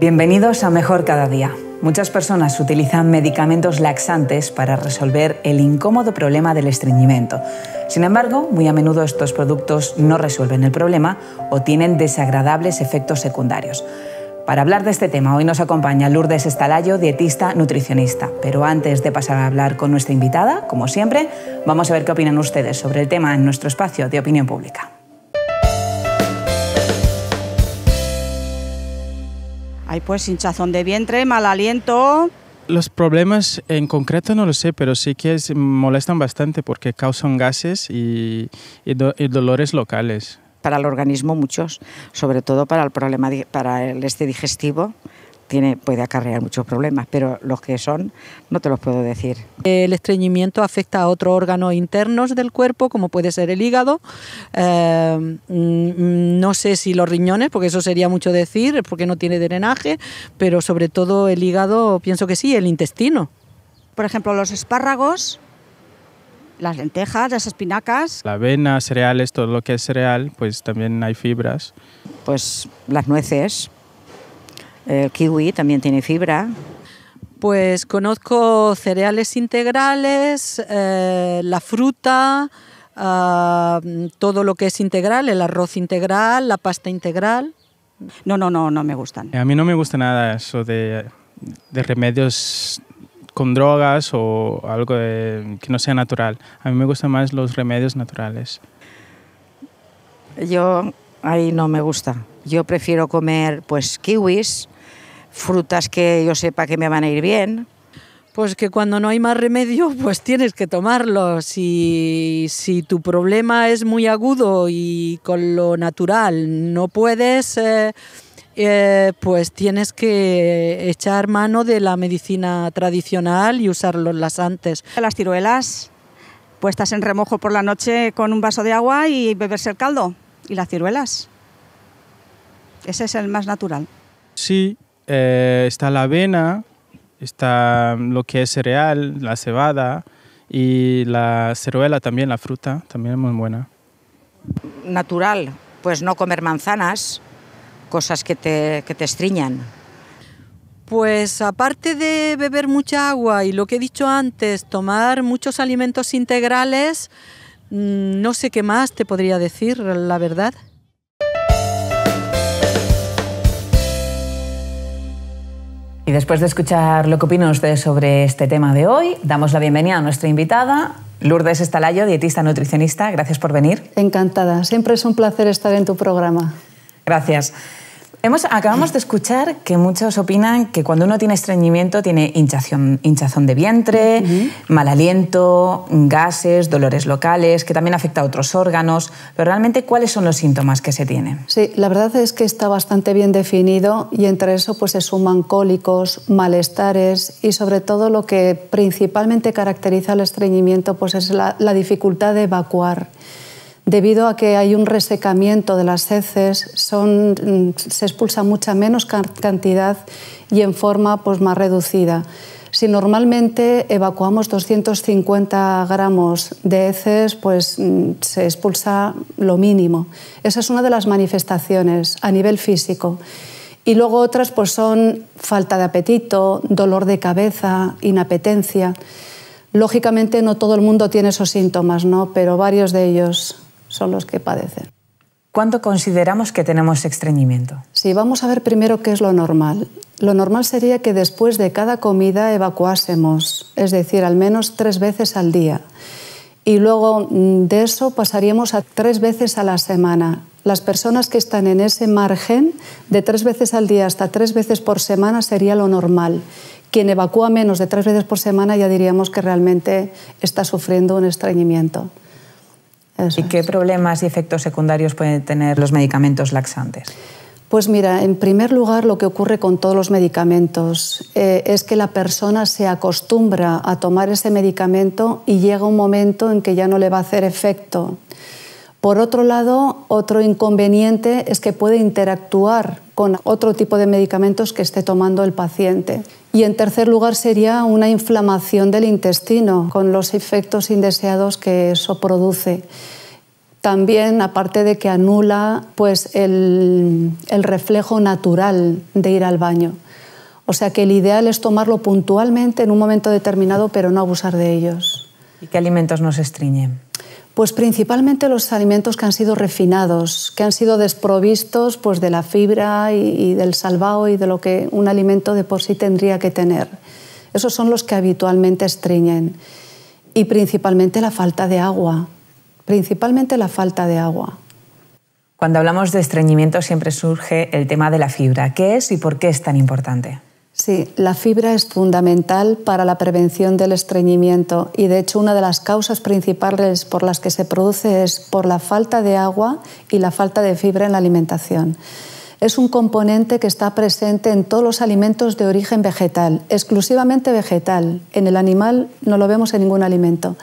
Bienvenidos a Mejor Cada Día, Muchas personas utilizan medicamentos laxantes para resolver el incómodo problema del estreñimiento. Sin embargo, muy a menudo estos productos no resuelven el problema o tienen desagradables efectos secundarios. Para hablar de este tema, hoy nos acompaña Lourdes Estalayo, dietista nutricionista. Pero antes de pasar a hablar con nuestra invitada, como siempre, vamos a ver qué opinan ustedes sobre el tema en nuestro espacio de opinión pública. Hay pues hinchazón de vientre, mal aliento. Los problemas en concreto no lo sé, pero sí que molestan bastante porque causan gases y, y dolores locales para el organismo muchos, sobre todo para el problema para el este digestivo, tiene, puede acarrear muchos problemas, pero los que son no te los puedo decir. El estreñimiento afecta a otros órganos internos del cuerpo, como puede ser el hígado, eh, mm, no sé si los riñones, porque eso sería mucho decir, porque no tiene drenaje, pero sobre todo el hígado, pienso que sí, el intestino. Por ejemplo, los espárragos, las lentejas, las espinacas. La avena, cereales, todo lo que es cereal, pues también hay fibras. Pues las nueces, el kiwi también tiene fibra. Pues conozco cereales integrales, eh, la fruta, ah, todo lo que es integral, el arroz integral, la pasta integral. No, no, no, no me gustan. A mí no me gusta nada eso de, de remedios con drogas o algo que no sea natural. A mí me gustan más los remedios naturales. Yo ahí no me gusta. Yo prefiero comer pues kiwis, frutas que yo sepa que me van a ir bien. Pues que cuando no hay más remedio, pues tienes que tomarlo. Si, si tu problema es muy agudo y con lo natural no puedes, eh, eh, pues tienes que echar mano de la medicina tradicional y usar los antes Las ciruelas puestas en remojo por la noche con un vaso de agua y beberse el caldo. Y las ciruelas. Ese es el más natural. Sí, eh, está la avena, está lo que es cereal, la cebada y la ceruela también, la fruta, también es muy buena. Natural, pues no comer manzanas, cosas que te, que te estriñan. Pues aparte de beber mucha agua y lo que he dicho antes, tomar muchos alimentos integrales, mm, no sé qué más te podría decir, la verdad. Y después de escuchar lo que opinan ustedes sobre este tema de hoy, damos la bienvenida a nuestra invitada, Lourdes Estalayo, dietista nutricionista. Gracias por venir. Encantada. Siempre es un placer estar en tu programa. Gracias acabamos de escuchar que muchos opinan que cuando uno tiene estreñimiento tiene hinchazón, hinchazón de vientre, mal aliento, gases, dolores locales, que también afecta a otros órganos. Pero realmente, ¿cuáles son los síntomas que se tienen? Sí, la verdad es que está bastante bien definido y entre eso pues, se suman cólicos, malestares y sobre todo lo que principalmente caracteriza el estreñimiento pues, es la dificultad de evacuar debido a que hay un resecamiento de las heces, son, mm, se expulsa mucha menos cantidad y en forma pues, más reducida. Si normalmente evacuamos 250 gramos de heces, pues mm, se expulsa lo mínimo. Esa es una de las manifestaciones a nivel físico. Y luego otras pues, son falta de apetito, dolor de cabeza, inapetencia. Lógicamente no todo el mundo tiene esos síntomas, ¿no? pero varios de ellos son los que padecen. ¿Cuándo consideramos que tenemos estreñimiento? Sí, vamos a ver primero qué es lo normal. Lo normal sería que después de cada comida evacuásemos, es decir, al menos tres veces al día. Y luego mm, de eso pasaríamos a tres veces a la semana. Las personas que están en ese margen, de tres veces al día hasta tres veces por semana sería lo normal. Quien evacúa menos de tres veces por semana ya diríamos que realmente está sufriendo un estreñimiento. ¿Y qué problemas y efectos secundarios pueden tener los medicamentos laxantes? Pues mira, en primer lugar lo que ocurre con todos los medicamentos eh, es que la persona se acostumbra a tomar ese medicamento y llega un momento en que ya no le va a hacer efecto. Por otro lado, otro inconveniente es que puede interactuar con otro tipo de medicamentos que esté tomando el paciente. Y en tercer lugar sería una inflamación del intestino con los efectos indeseados que eso produce. También, aparte de que anula pues, el, el reflejo natural de ir al baño. O sea que el ideal es tomarlo puntualmente en un momento determinado, pero no abusar de ellos. ¿Y qué alimentos nos estriñen? Pues principalmente los alimentos que han sido refinados, que han sido desprovistos pues, de la fibra y, del salvado y de lo que un alimento de por sí tendría que tener. Esos son los que habitualmente estreñen. Y principalmente la falta de agua. Principalmente la falta de agua. Cuando hablamos de estreñimiento siempre surge el tema de la fibra. ¿Qué es y por qué es tan importante? Sí, la fibra es fundamental para la prevención del estreñimiento y de hecho una de las causas principales por las que se produce es por la falta de agua y la falta de fibra en la alimentación. Es un componente que está presente en todos los alimentos de origen vegetal, exclusivamente vegetal. En el animal no lo vemos en ningún alimento.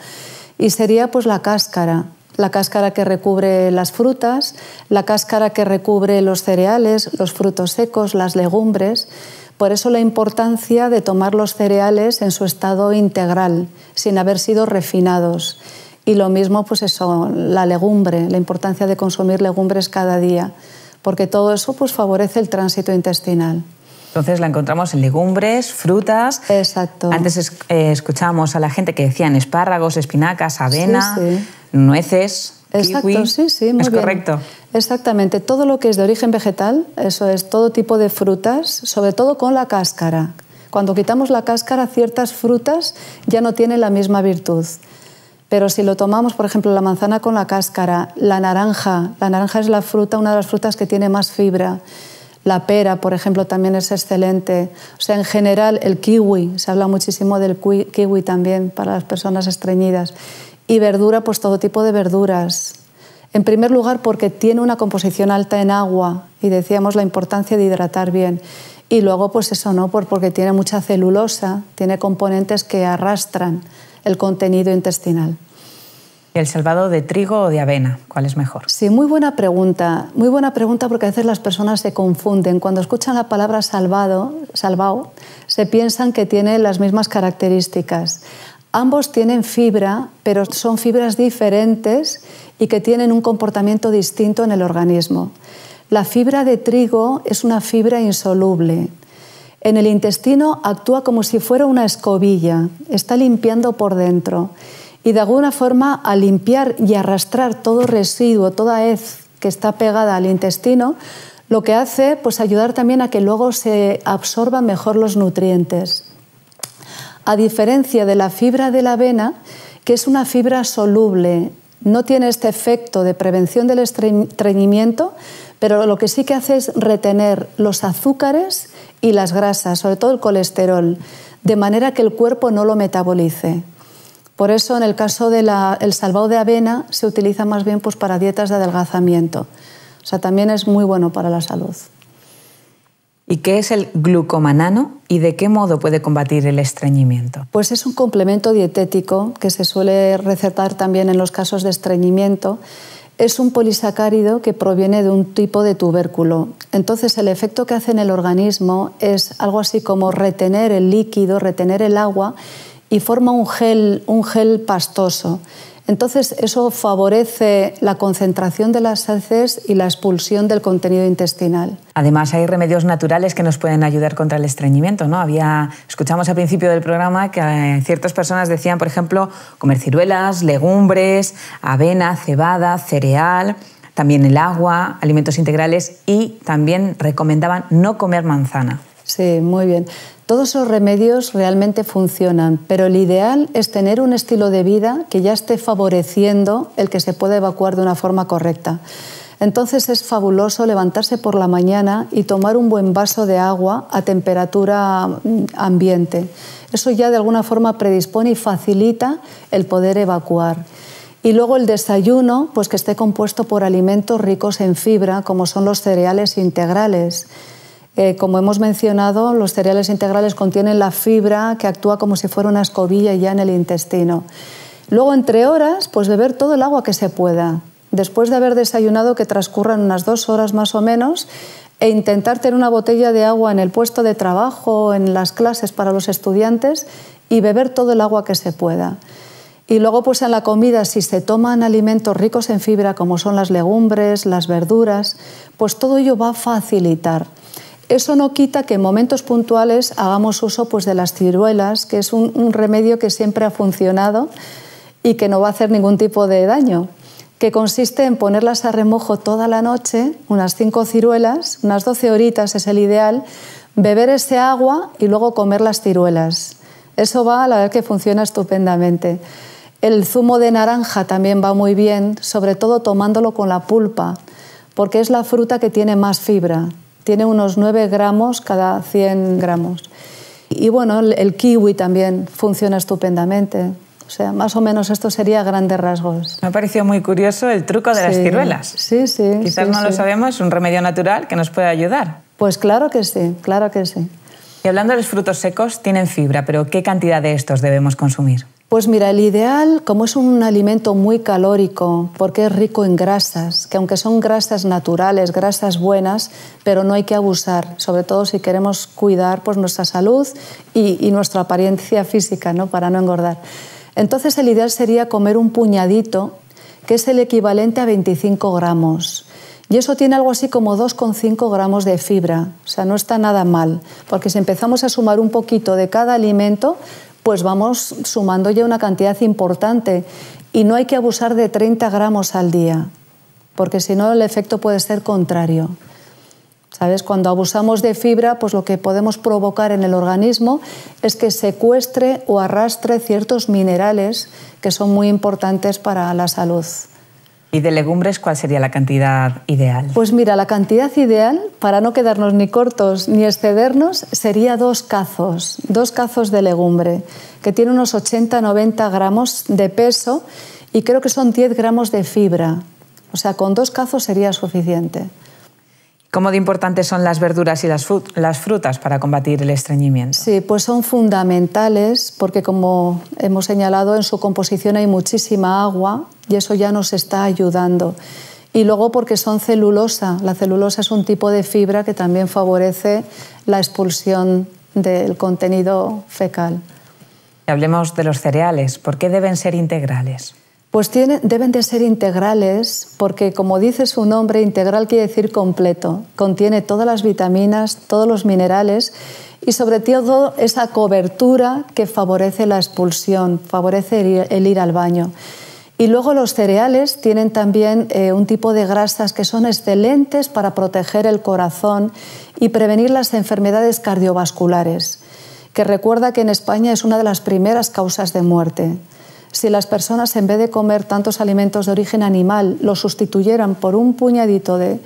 Y sería pues la cáscara, la cáscara que recubre las frutas, la cáscara que recubre los cereales, los frutos secos, las legumbres. Por eso la importancia de tomar los cereales en su estado integral, sin haber sido refinados. Y lo mismo, pues eso, la legumbre, la importancia de consumir legumbres cada día, porque todo eso pues, favorece el tránsito intestinal. Entonces la encontramos en legumbres, frutas. Exacto. Antes eh, escuchábamos a la gente que decían espárragos, espinacas, avena, nueces. Exacto, sí, sí, muy es correcto. Exactamente, todo lo que es de origen vegetal, eso es todo tipo de frutas, sobre todo con la cáscara. Cuando quitamos la cáscara, ciertas frutas ya no tienen la misma virtud. Pero si lo tomamos, por ejemplo, la manzana con la cáscara, la naranja, la naranja es la fruta, una de las frutas que tiene más fibra. La pera, por ejemplo, también es excelente. O sea, en general, el kiwi, se habla muchísimo del kiwi también para las personas estreñidas y verdura, pues todo tipo de verduras. En primer lugar, porque tiene una composición alta en agua y decíamos la importancia de hidratar bien. Y luego, pues eso no, porque tiene mucha celulosa, tiene componentes que arrastran el contenido intestinal. ¿Y ¿El salvado de trigo o de avena? ¿Cuál es mejor? Sí, muy buena pregunta. Muy buena pregunta porque a veces las personas se confunden. Cuando escuchan la palabra salvado, salvado, se piensan que tiene las mismas características. Ambos tienen fibra, pero son fibras diferentes y que tienen un comportamiento distinto en el organismo. La fibra de trigo es una fibra insoluble. En el intestino actúa como si fuera una escobilla, está limpiando por dentro. Y de alguna forma, al limpiar y arrastrar todo residuo, toda hez que está pegada al intestino, lo que hace pues ayudar también a que luego se absorban mejor los nutrientes a diferencia de la fibra de la avena, que es una fibra soluble, no tiene este efecto de prevención del estreñimiento, pero lo que sí que hace es retener los azúcares y las grasas, sobre todo el colesterol, de manera que el cuerpo no lo metabolice. Por eso, en el caso del salvado de avena, se utiliza más bien pues, para dietas de adelgazamiento. O sea, también es muy bueno para la salud. ¿Y qué es el glucomanano y de qué modo puede combatir el estreñimiento? Pues es un complemento dietético que se suele recetar también en los casos de estreñimiento. Es un polisacárido que proviene de un tipo de tubérculo. Entonces el efecto que hace en el organismo es algo así como retener el líquido, retener el agua y forma un gel, un gel pastoso entonces, eso favorece la concentración de las heces y la expulsión del contenido intestinal. Además, hay remedios naturales que nos pueden ayudar contra el estreñimiento, ¿no? Había, escuchamos al principio del programa que eh, ciertas personas decían, por ejemplo, comer ciruelas, legumbres, avena, cebada, cereal, también el agua, alimentos integrales y también recomendaban no comer manzana. Sí, muy bien. Todos esos remedios realmente funcionan, pero el ideal es tener un estilo de vida que ya esté favoreciendo el que se pueda evacuar de una forma correcta. Entonces es fabuloso levantarse por la mañana y tomar un buen vaso de agua a temperatura mm, ambiente. Eso ya de alguna forma predispone y facilita el poder evacuar. Y luego el desayuno, pues que esté compuesto por alimentos ricos en fibra, como son los cereales integrales. Eh, como hemos mencionado, los cereales integrales contienen la fibra que actúa como si fuera una escobilla ya en el intestino. Luego, entre horas, pues beber todo el agua que se pueda. Después de haber desayunado, que transcurran unas dos horas más o menos, e intentar tener una botella de agua en el puesto de trabajo, en las clases para los estudiantes y beber todo el agua que se pueda. Y luego pues en la comida, si se toman alimentos ricos en fibra como son las legumbres, las verduras, pues todo ello va a facilitar eso no quita que en momentos puntuales hagamos uso pues, de las ciruelas, que es un, remedio que siempre ha funcionado y que no va a hacer ningún tipo de daño, que consiste en ponerlas a remojo toda la noche, unas cinco ciruelas, unas 12 horitas es el ideal, beber ese agua y luego comer las ciruelas. Eso va a la vez que funciona estupendamente. El zumo de naranja también va muy bien, sobre todo tomándolo con la pulpa, porque es la fruta que tiene más fibra. Tiene unos 9 gramos cada 100 gramos. Y bueno, el kiwi también funciona estupendamente. O sea, más o menos esto sería grandes rasgos. Me ha parecido muy curioso el truco de las ciruelas. Sí, sí. Quizás no lo sabemos, es un remedio natural que nos puede ayudar. Pues claro que sí, claro que sí. Y hablando de los frutos secos, tienen fibra, pero ¿qué cantidad de estos debemos consumir? Pues mira, el ideal, como es un alimento muy calórico, porque es rico en grasas, que aunque son grasas naturales, grasas buenas, pero no hay que abusar, sobre todo si queremos cuidar pues, nuestra salud y, nuestra apariencia física, ¿no? para no engordar. Entonces el ideal sería comer un puñadito, que es el equivalente a 25 gramos. Y eso tiene algo así como 2,5 gramos de fibra. O sea, no está nada mal, porque si empezamos a sumar un poquito de cada alimento, pues vamos sumando ya una cantidad importante. Y no hay que abusar de 30 gramos al día, porque si no el efecto puede ser contrario. ¿Sabes? Cuando abusamos de fibra, pues lo que podemos provocar en el organismo es que secuestre o arrastre ciertos minerales que son muy importantes para la salud. ¿Y de legumbres cuál sería la cantidad ideal? Pues mira, la cantidad ideal, para no quedarnos ni cortos ni excedernos, sería dos cazos, dos cazos de legumbre, que tiene unos 80-90 gramos de peso y creo que son 10 gramos de fibra. O sea, con dos cazos sería suficiente. ¿Cómo de importantes son las verduras y las, frutas para combatir el estreñimiento? Sí, pues son fundamentales porque como hemos señalado en su composición hay muchísima agua y eso ya nos está ayudando. Y luego porque son celulosa. La celulosa es un tipo de fibra que también favorece la expulsión del contenido fecal. Hablemos de los cereales. ¿Por qué deben ser integrales? Pues deben de ser integrales porque, como dice su nombre, integral quiere decir completo. Contiene todas las vitaminas, todos los minerales y sobre todo esa cobertura que favorece la expulsión, favorece el ir, al baño. Y luego los cereales tienen también eh, un tipo de grasas que son excelentes para proteger el corazón y prevenir las enfermedades cardiovasculares, que recuerda que en España es una de las primeras causas de muerte si las personas, en vez de comer tantos alimentos de origen animal, los sustituyeran por un puñadito de,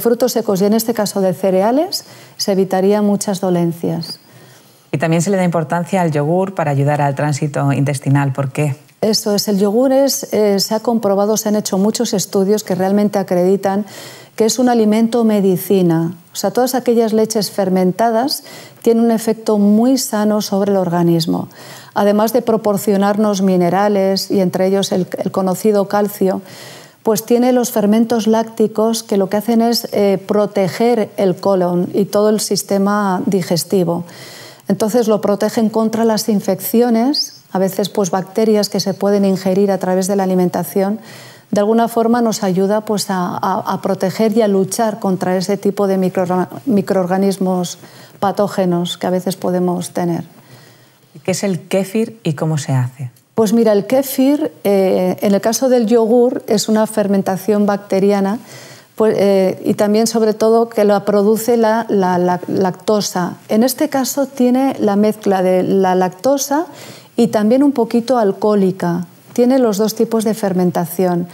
frutos secos y en este caso de cereales, se evitarían muchas dolencias. Y también se le da importancia al yogur para ayudar al tránsito intestinal. ¿Por qué? Eso es, el yogur es, eh, se ha comprobado, se han hecho muchos estudios que realmente acreditan que es un alimento medicina. O sea, todas aquellas leches fermentadas tienen un efecto muy sano sobre el organismo además de proporcionarnos minerales y entre ellos el, conocido calcio, pues tiene los fermentos lácticos que lo que hacen es eh, proteger el colon y todo el sistema digestivo. Entonces lo protegen contra las infecciones, a veces pues bacterias que se pueden ingerir a través de la alimentación. De alguna forma nos ayuda pues, a, proteger y a luchar contra ese tipo de microorganismos patógenos que a veces podemos tener. ¿Qué es el kéfir y cómo se hace? Pues mira, el kéfir, eh, en el caso del yogur, es una fermentación bacteriana pues, eh, y también, sobre todo, que la produce la, lactosa. En este caso tiene la mezcla de la lactosa y también un poquito alcohólica. Tiene los dos tipos de fermentación.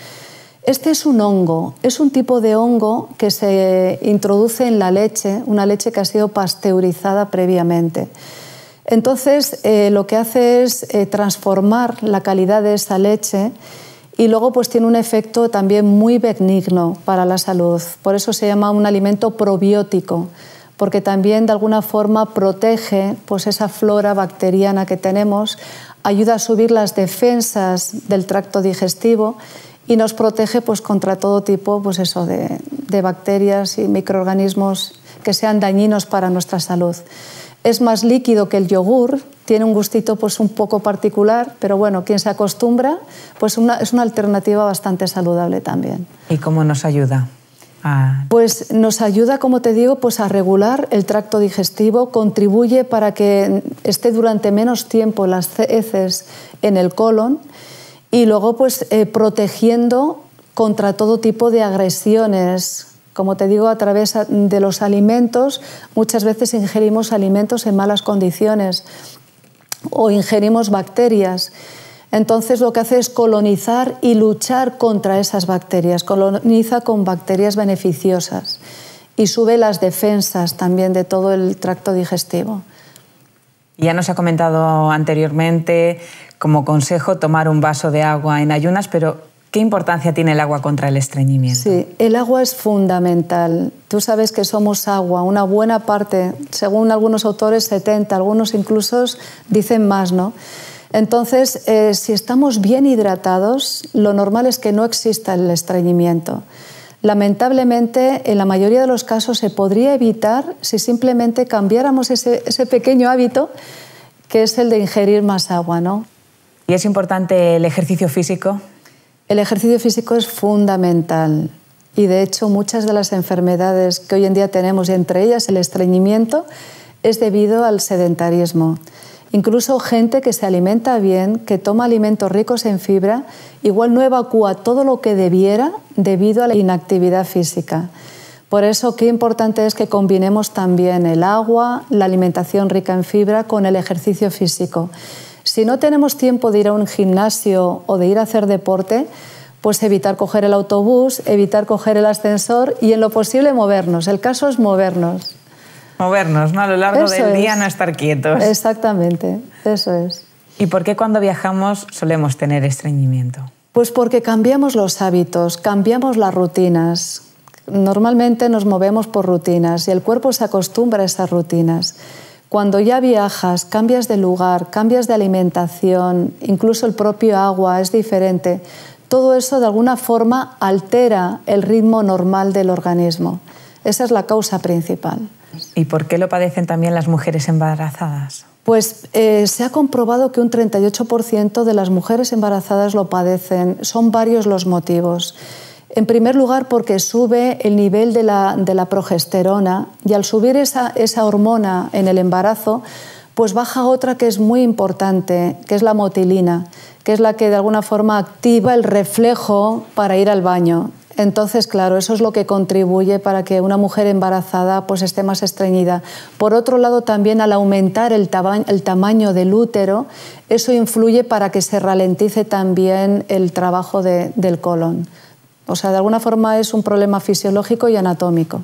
Este es un hongo, es un tipo de hongo que se introduce en la leche, una leche que ha sido pasteurizada previamente. Entonces, eh, lo que hace es eh, transformar la calidad de esa leche y luego pues tiene un efecto también muy benigno para la salud. Por eso se llama un alimento probiótico, porque también de alguna forma protege pues, esa flora bacteriana que tenemos, ayuda a subir las defensas del tracto digestivo y nos protege pues, contra todo tipo pues, de bacterias y microorganismos que sean dañinos para nuestra salud es más líquido que el yogur, tiene un gustito pues un poco particular, pero bueno, quien se acostumbra, pues es una alternativa bastante saludable también. ¿Y cómo nos ayuda? Pues nos ayuda, como te digo, pues a regular el tracto digestivo, contribuye para que esté durante menos tiempo las heces en el colon y luego pues eh, protegiendo contra todo tipo de agresiones como te digo, a través de los alimentos, muchas veces ingerimos alimentos en malas condiciones o ingerimos bacterias. Entonces lo que hace es colonizar y luchar contra esas bacterias. Coloniza con bacterias beneficiosas y sube las defensas también de todo el tracto digestivo. Ya nos ha comentado anteriormente como consejo tomar un vaso de agua en ayunas, pero ¿Qué importancia tiene el agua contra el estreñimiento? Sí, el agua es fundamental. Tú sabes que somos agua, una buena parte, según algunos autores 70, algunos incluso dicen más, ¿no? Entonces, eh, si estamos bien hidratados, lo normal es que no exista el estreñimiento. Lamentablemente, en la mayoría de los casos se podría evitar si simplemente cambiáramos ese, ese pequeño hábito que es el de ingerir más agua, ¿no? ¿Y es importante el ejercicio físico? El ejercicio físico es fundamental y de hecho muchas de las enfermedades que hoy en día tenemos, entre ellas el estreñimiento, es debido al sedentarismo. Incluso gente que se alimenta bien, que toma alimentos ricos en fibra, igual no evacúa todo lo que debiera debido a la inactividad física. Por eso, qué importante es que combinemos también el agua, la alimentación rica en fibra con el ejercicio físico. Si no tenemos tiempo de ir a un gimnasio o de ir a hacer deporte, pues evitar coger el autobús, evitar coger el ascensor y en lo posible movernos. El caso es movernos. Movernos, ¿no? A lo largo del día no estar quietos. Exactamente, eso es. ¿Y por qué cuando viajamos solemos tener estreñimiento? Pues porque cambiamos los hábitos, cambiamos las rutinas. Normalmente nos movemos por rutinas y el cuerpo se acostumbra a esas rutinas. Cuando ya viajas, cambias de lugar, cambias de alimentación, incluso el propio agua es diferente, todo eso de alguna forma altera el ritmo normal del organismo. Esa es la causa principal. ¿Y por qué lo padecen también las mujeres embarazadas? Pues eh, se ha comprobado que un 38% de las mujeres embarazadas lo padecen. Son varios los motivos. En primer lugar, porque sube el nivel de la, de la progesterona y al subir esa, hormona en el embarazo, pues baja otra que es muy importante, que es la motilina, que es la que de alguna forma activa el reflejo para ir al baño. Entonces, claro, eso es lo que contribuye para que una mujer embarazada pues esté más estreñida. Por otro lado, también al aumentar el, tamaño del útero, eso influye para que se ralentice también el trabajo del colon. O sea, de alguna forma es un problema fisiológico y anatómico.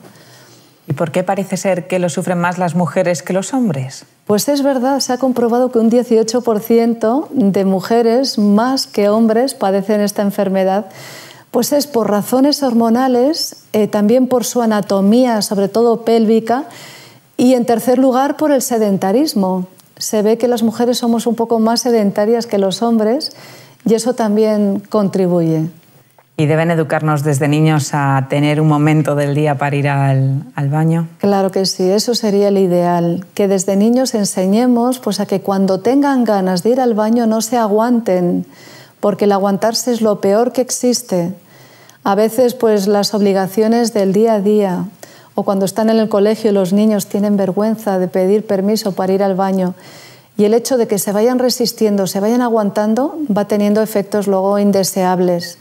¿Y por qué parece ser que lo sufren más las mujeres que los hombres? Pues es verdad, se ha comprobado que un 18% de mujeres más que hombres padecen esta enfermedad. Pues es por razones hormonales, eh, también por su anatomía, sobre todo pélvica, y en tercer lugar por el sedentarismo. Se ve que las mujeres somos un poco más sedentarias que los hombres y eso también contribuye. ¿Y deben educarnos desde niños a tener un momento del día para ir al, baño? Claro que sí, eso sería el ideal. Que desde niños enseñemos pues, a que cuando tengan ganas de ir al baño no se aguanten, porque el aguantarse es lo peor que existe. A veces pues, las obligaciones del día a día o cuando están en el colegio los niños tienen vergüenza de pedir permiso para ir al baño. Y el hecho de que se vayan resistiendo, se vayan aguantando, va teniendo efectos luego indeseables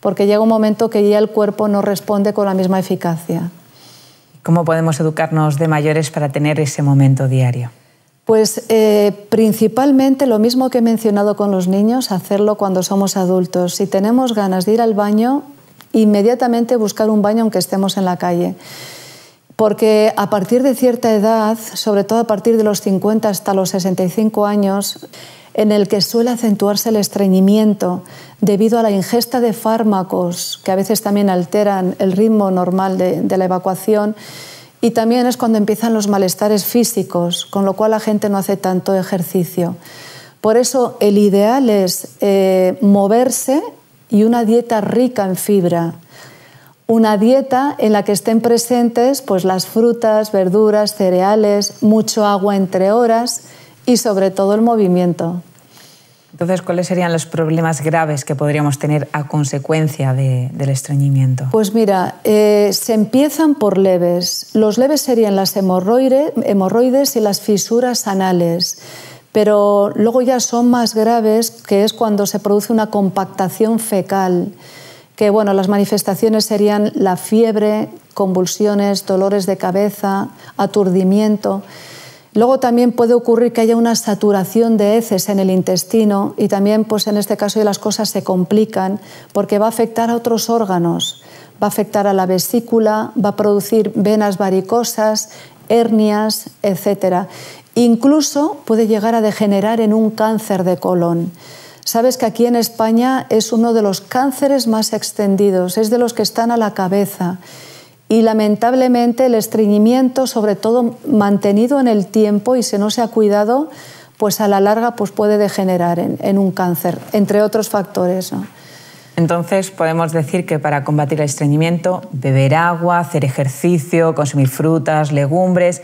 porque llega un momento que ya el cuerpo no responde con la misma eficacia. ¿Cómo podemos educarnos de mayores para tener ese momento diario? Pues eh, principalmente lo mismo que he mencionado con los niños, hacerlo cuando somos adultos. Si tenemos ganas de ir al baño, inmediatamente buscar un baño aunque estemos en la calle. Porque a partir de cierta edad, sobre todo a partir de los 50 hasta los 65 años, en el que suele acentuarse el estreñimiento debido a la ingesta de fármacos que a veces también alteran el ritmo normal de, la evacuación y también es cuando empiezan los malestares físicos, con lo cual la gente no hace tanto ejercicio. Por eso el ideal es eh, moverse y una dieta rica en fibra. Una dieta en la que estén presentes pues, las frutas, verduras, cereales, mucho agua entre horas y sobre todo el movimiento. Entonces, ¿cuáles serían los problemas graves que podríamos tener a consecuencia del estreñimiento? Pues mira, eh, se empiezan por leves. Los leves serían las hemorroides y las fisuras anales. Pero luego ya son más graves, que es cuando se produce una compactación fecal que bueno, las manifestaciones serían la fiebre, convulsiones, dolores de cabeza, aturdimiento. Luego también puede ocurrir que haya una saturación de heces en el intestino y también pues en este caso las cosas se complican porque va a afectar a otros órganos, va a afectar a la vesícula, va a producir venas varicosas, hernias, etc. Incluso puede llegar a degenerar en un cáncer de colon. Sabes que aquí en España es uno de los cánceres más extendidos, es de los que están a la cabeza y lamentablemente el estreñimiento, sobre todo mantenido en el tiempo y si no se ha cuidado, pues a la larga pues puede degenerar en, un cáncer, entre otros factores. Entonces podemos decir que para combatir el estreñimiento, beber agua, hacer ejercicio, consumir frutas, legumbres,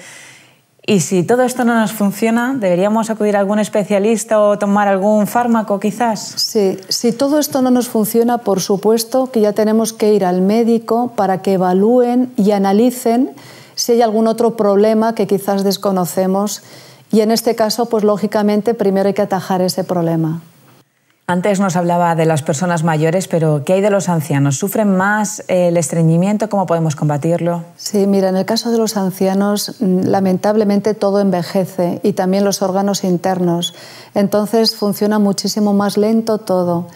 y si todo esto no nos funciona, ¿deberíamos acudir a algún especialista o tomar algún fármaco quizás? Sí, si todo esto no nos funciona, por supuesto que ya tenemos que ir al médico para que evalúen y analicen si hay algún otro problema que quizás desconocemos. Y en este caso, pues lógicamente, primero hay que atajar ese problema. Antes nos hablaba de las personas mayores, pero ¿qué hay de los ancianos? ¿Sufren más el estreñimiento? ¿Cómo podemos combatirlo? Sí, mira, en el caso de los ancianos, mm, lamentablemente todo envejece y también los órganos internos. Entonces funciona muchísimo más lento todo.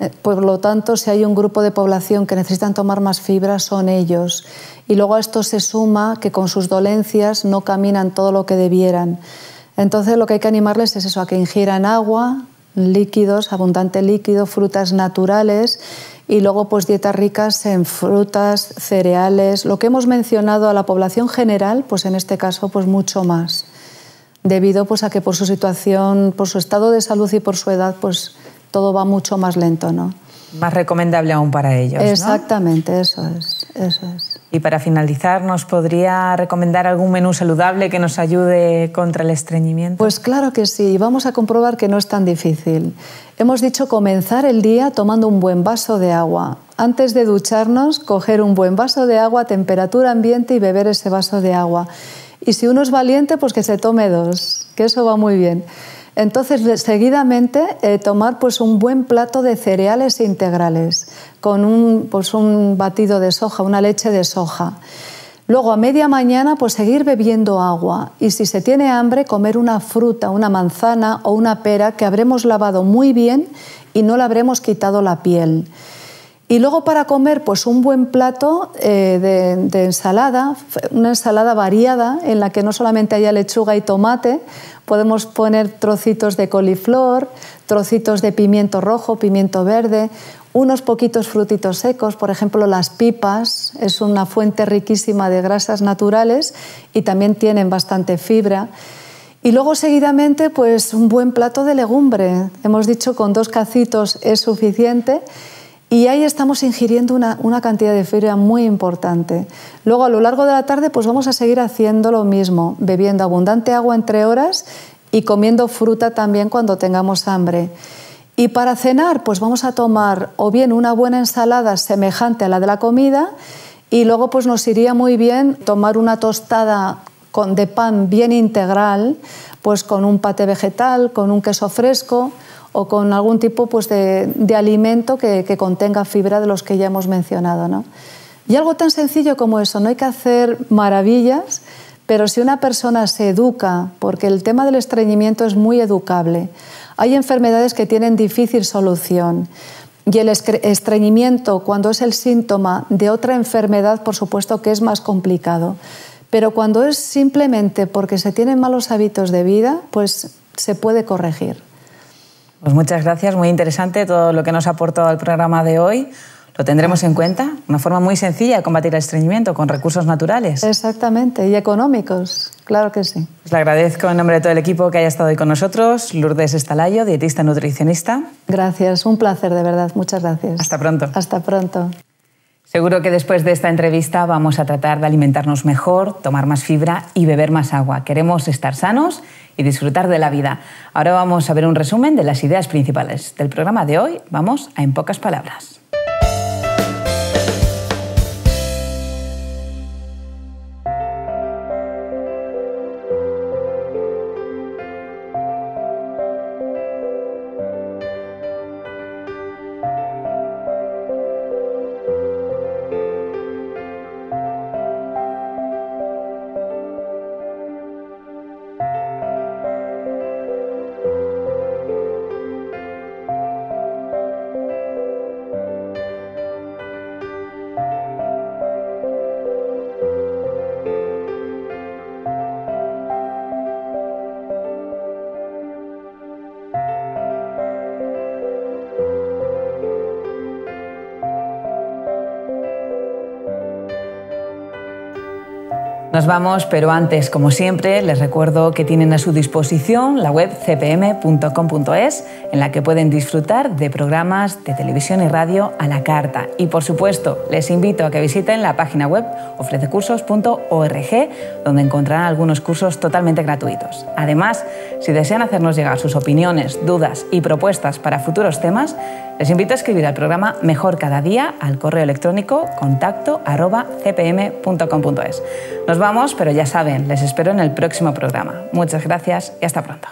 Eh, por lo tanto, si hay un grupo de población que necesitan tomar más fibra, son ellos. Y luego a esto se suma que con sus dolencias no caminan todo lo que debieran. Entonces lo que hay que animarles es eso, a que ingieran agua, líquidos, abundante líquido, frutas naturales y luego pues dietas ricas en frutas, cereales, lo que hemos mencionado a la población general, pues en este caso pues mucho más, debido pues a que por su situación, por su estado de salud y por su edad, pues todo va mucho más lento, ¿no? más recomendable aún para ellos. Exactamente, eso eso es. Y para finalizar, ¿nos podría recomendar algún menú saludable que nos ayude contra el estreñimiento? Pues claro que sí, vamos a comprobar que no es tan difícil. Hemos dicho comenzar el día tomando un buen vaso de agua. Antes de ducharnos, coger un buen vaso de agua a temperatura ambiente y beber ese vaso de agua. Y si uno es valiente, pues que se tome dos, que eso va muy bien. Entonces, seguidamente, eh, tomar pues, un buen plato de cereales integrales con pues, un, batido de soja, una leche de soja. Luego, a media mañana, pues seguir bebiendo agua y si se tiene hambre, comer una fruta, una manzana o una pera que habremos lavado muy bien y no le habremos quitado la piel. Y luego para comer, pues un buen plato eh, de, ensalada, una ensalada variada en la que no solamente haya lechuga y tomate, podemos poner trocitos de coliflor, trocitos de pimiento rojo, pimiento verde, unos poquitos frutitos secos, por ejemplo las pipas, es una fuente riquísima de grasas naturales y también tienen bastante fibra. Y luego seguidamente, pues un buen plato de legumbre. Hemos dicho con dos cacitos es suficiente y ahí estamos ingiriendo una, cantidad de fibra muy importante. Luego, a lo largo de la tarde, pues vamos a seguir haciendo lo mismo, bebiendo abundante agua entre horas y comiendo fruta también cuando tengamos hambre. Y para cenar, pues vamos a tomar o bien una buena ensalada semejante a la de la comida y luego pues nos iría muy bien tomar una tostada con, de pan bien integral, pues con un pate vegetal, con un queso fresco o con algún tipo pues, de, alimento que, contenga fibra de los que ya hemos mencionado. ¿no? Y algo tan sencillo como eso, no hay que hacer maravillas, pero si una persona se educa, porque el tema del estreñimiento es muy educable, hay enfermedades que tienen difícil solución. Y el estreñimiento, cuando es el síntoma de otra enfermedad, por supuesto que es más complicado. Pero cuando es simplemente porque se tienen malos hábitos de vida, pues se puede corregir. Pues muchas gracias, muy interesante todo lo que nos ha aportado al programa de hoy. Lo tendremos en cuenta. Una forma muy sencilla de combatir el estreñimiento con recursos naturales. Exactamente, y económicos, claro que sí. Les pues le agradezco en nombre de todo el equipo que haya estado hoy con nosotros. Lourdes Estalayo, dietista nutricionista. Gracias, un placer de verdad, muchas gracias. Hasta pronto. Hasta pronto. Seguro que después de esta entrevista vamos a tratar de alimentarnos mejor, tomar más fibra y beber más agua. Queremos estar sanos y disfrutar de la vida. Ahora vamos a ver un resumen de las ideas principales del programa de hoy. Vamos a En pocas palabras. Nos vamos, pero antes, como siempre, les recuerdo que tienen a su disposición la web cpm.com.es, en la que pueden disfrutar de programas de televisión y radio a la carta. Y por supuesto, les invito a que visiten la página web ofrececursos.org, donde encontrarán algunos cursos totalmente gratuitos. Además, si desean hacernos llegar sus opiniones, dudas y propuestas para futuros temas, les invito a escribir al programa Mejor Cada Día al correo electrónico contacto arroba cpm.com.es. Nos vamos, pero ya saben, les espero en el próximo programa. Muchas gracias y hasta pronto.